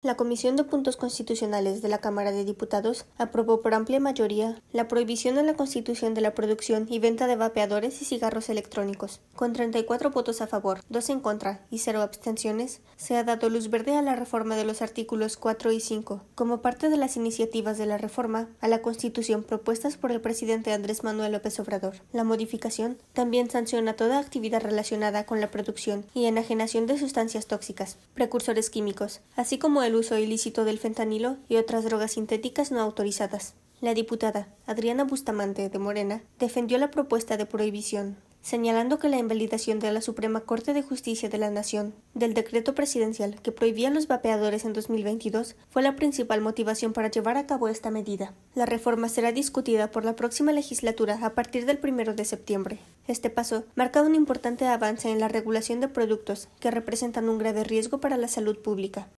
La Comisión de Puntos Constitucionales de la Cámara de Diputados aprobó por amplia mayoría la prohibición en la Constitución de la producción y venta de vapeadores y cigarros electrónicos. Con 34 votos a favor, 2 en contra y 0 abstenciones, se ha dado luz verde a la reforma de los artículos 4 y 5, como parte de las iniciativas de la reforma a la Constitución propuestas por el presidente Andrés Manuel López Obrador. La modificación también sanciona toda actividad relacionada con la producción y enajenación de sustancias tóxicas, precursores químicos, así como el el uso ilícito del fentanilo y otras drogas sintéticas no autorizadas. La diputada Adriana Bustamante de Morena defendió la propuesta de prohibición, señalando que la invalidación de la Suprema Corte de Justicia de la Nación del decreto presidencial que prohibía los vapeadores en 2022 fue la principal motivación para llevar a cabo esta medida. La reforma será discutida por la próxima legislatura a partir del 1 de septiembre. Este paso marca un importante avance en la regulación de productos que representan un grave riesgo para la salud pública.